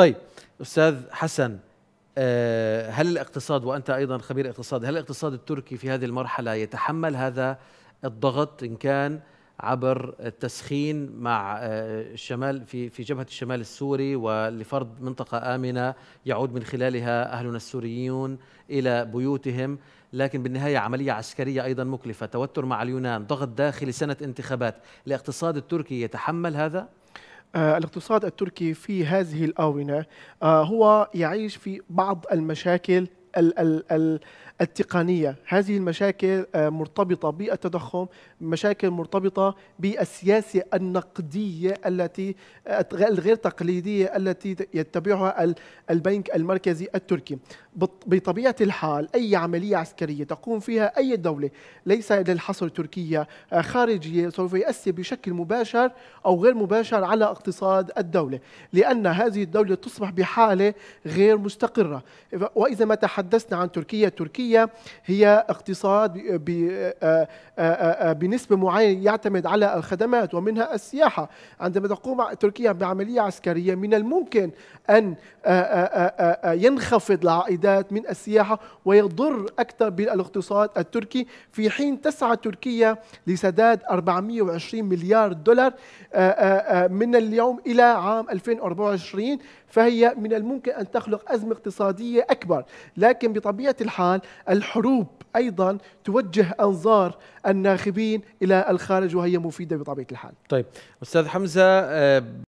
طيب استاذ حسن آه، هل الاقتصاد وانت ايضا خبير اقتصاد هل الاقتصاد التركي في هذه المرحله يتحمل هذا الضغط ان كان عبر التسخين مع آه، الشمال في في جبهه الشمال السوري ولفرض منطقه امنه يعود من خلالها اهلنا السوريون الى بيوتهم لكن بالنهايه عمليه عسكريه ايضا مكلفه توتر مع اليونان ضغط داخلي سنه انتخابات الاقتصاد التركي يتحمل هذا آه، الاقتصاد التركي في هذه الآونة آه، هو يعيش في بعض المشاكل التقنية هذه المشاكل آه، مرتبطة بالتضخم مشاكل مرتبطة بالسياسة النقدية التي الغير تقليدية التي يتبعها البنك المركزي التركي بطبيعة الحال أي عملية عسكرية تقوم فيها أي دولة ليس للحصر تركيا آه، خارجية سوف يؤثر بشكل مباشر أو غير مباشر على اقتصاد الدولة لأن هذه الدولة تصبح بحالة غير مستقرة وإذا ما تحدثنا عن تركيا تركيا هي اقتصاد آه، آه، بنسبة معينة يعتمد على الخدمات ومنها السياحة عندما تقوم تركيا بعملية عسكرية من الممكن أن ينخفض العائد عائدات من السياحة ويضر أكثر بالاقتصاد التركي في حين تسعى تركيا لسداد 420 مليار دولار آه، آه، آه، من اليوم إلى عام 2024 فهي من الممكن أن تخلق أزمة اقتصادية أكبر لكن بطبيعة الحال الحروب أيضا توجه أنظار الناخبين إلى الخارج وهي مفيدة بطبيعة الحال طيب أستاذ حمزة